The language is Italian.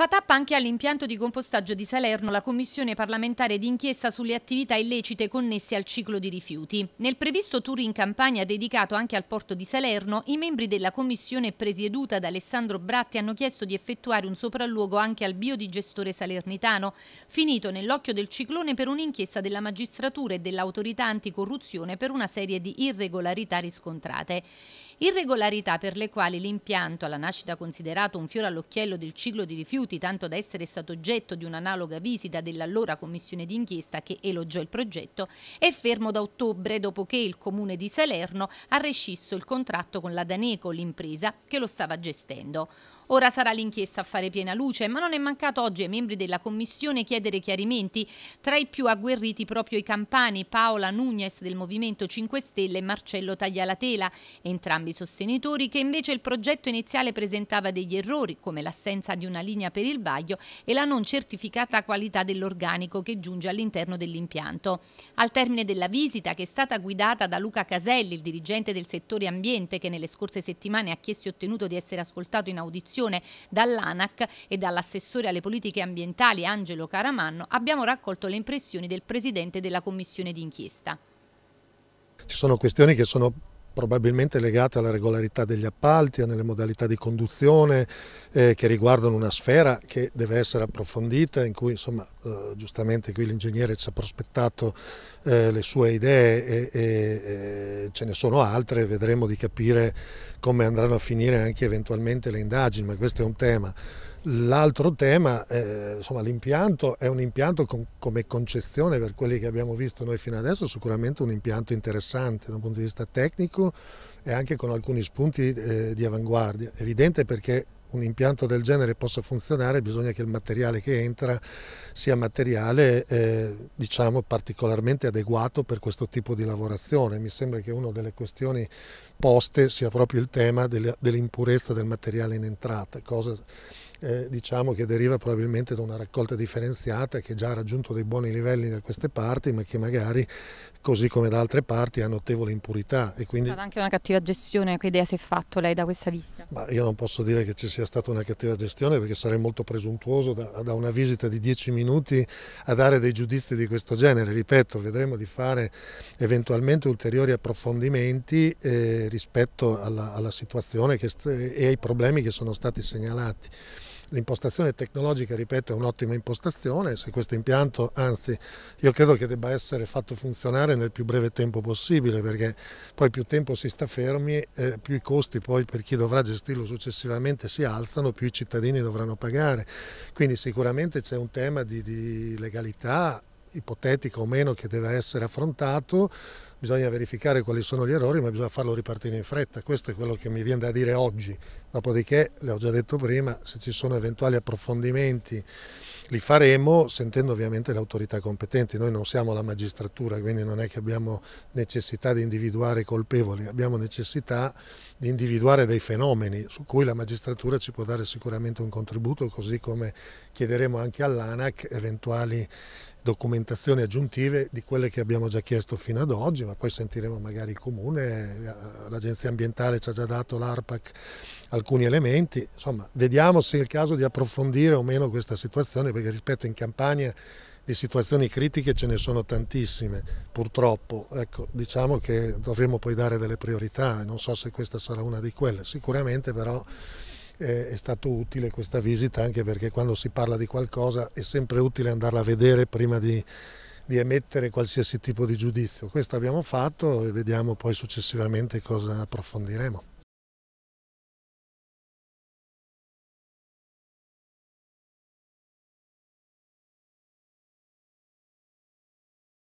Fa tappa anche all'impianto di compostaggio di Salerno la commissione parlamentare d'inchiesta sulle attività illecite connesse al ciclo di rifiuti. Nel previsto tour in campagna dedicato anche al porto di Salerno, i membri della commissione presieduta da Alessandro Bratti hanno chiesto di effettuare un sopralluogo anche al biodigestore salernitano, finito nell'occhio del ciclone per un'inchiesta della magistratura e dell'autorità anticorruzione per una serie di irregolarità riscontrate. Irregolarità per le quali l'impianto, alla nascita considerato un fiore all'occhiello del ciclo di rifiuti, tanto da essere stato oggetto di un'analoga visita dell'allora commissione d'inchiesta che elogiò il progetto, è fermo da ottobre dopo che il comune di Salerno ha rescisso il contratto con la Daneco, l'impresa che lo stava gestendo. Ora sarà l'inchiesta a fare piena luce, ma non è mancato oggi ai membri della Commissione chiedere chiarimenti, tra i più agguerriti proprio i campani Paola Nunez del Movimento 5 Stelle e Marcello Taglialatela, entrambi sostenitori che invece il progetto iniziale presentava degli errori, come l'assenza di una linea per il vaglio e la non certificata qualità dell'organico che giunge all'interno dell'impianto. Al termine della visita, che è stata guidata da Luca Caselli, il dirigente del settore ambiente, che nelle scorse settimane ha chiesto e ottenuto di essere ascoltato in audizione, direzione dall'ANAC e dall'assessore alle politiche ambientali Angelo Caramanno, abbiamo raccolto le impressioni del presidente della commissione d'inchiesta. Ci sono questioni che sono probabilmente legate alla regolarità degli appalti, alle modalità di conduzione eh, che riguardano una sfera che deve essere approfondita, in cui insomma, eh, giustamente qui l'ingegnere ci ha prospettato eh, le sue idee e, e, e, ce ne sono altre, vedremo di capire come andranno a finire anche eventualmente le indagini, ma questo è un tema. L'altro tema, eh, insomma l'impianto è un impianto con, come concezione per quelli che abbiamo visto noi fino adesso, sicuramente un impianto interessante da un punto di vista tecnico e anche con alcuni spunti eh, di avanguardia. Evidente perché un impianto del genere possa funzionare bisogna che il materiale che entra sia materiale eh, diciamo particolarmente adeguato per questo tipo di lavorazione. Mi sembra che una delle questioni poste sia proprio il tema dell'impurezza del materiale in entrata, cosa eh, diciamo che deriva probabilmente da una raccolta differenziata che già ha raggiunto dei buoni livelli da queste parti ma che magari così come da altre parti ha notevole impurità. E quindi... È stata anche una cattiva gestione, che idea si è fatto lei da questa visita? Ma io non posso dire che ci sia stata una cattiva gestione perché sarei molto presuntuoso da, da una visita di dieci minuti a dare dei giudizi di questo genere, ripeto vedremo di fare eventualmente ulteriori approfondimenti eh, rispetto alla, alla situazione che, e ai problemi che sono stati segnalati. L'impostazione tecnologica, ripeto, è un'ottima impostazione, se questo impianto, anzi io credo che debba essere fatto funzionare nel più breve tempo possibile, perché poi più tempo si sta fermi, eh, più i costi poi per chi dovrà gestirlo successivamente si alzano, più i cittadini dovranno pagare. Quindi sicuramente c'è un tema di, di legalità ipotetica o meno che deve essere affrontato, bisogna verificare quali sono gli errori, ma bisogna farlo ripartire in fretta. Questo è quello che mi viene da dire oggi. Dopodiché, le ho già detto prima, se ci sono eventuali approfondimenti li faremo sentendo ovviamente le autorità competenti, noi non siamo la magistratura, quindi non è che abbiamo necessità di individuare i colpevoli, abbiamo necessità di individuare dei fenomeni su cui la magistratura ci può dare sicuramente un contributo, così come chiederemo anche all'ANAC eventuali documentazioni aggiuntive di quelle che abbiamo già chiesto fino ad oggi, ma poi sentiremo magari il comune, eh, l'agenzia ambientale ci ha già dato l'ARPAC alcuni elementi, insomma vediamo se è il caso di approfondire o meno questa situazione perché rispetto in campagna di situazioni critiche ce ne sono tantissime purtroppo, ecco, diciamo che dovremmo poi dare delle priorità, non so se questa sarà una di quelle, sicuramente però è stato utile questa visita anche perché quando si parla di qualcosa è sempre utile andarla a vedere prima di, di emettere qualsiasi tipo di giudizio. Questo abbiamo fatto e vediamo poi successivamente cosa approfondiremo.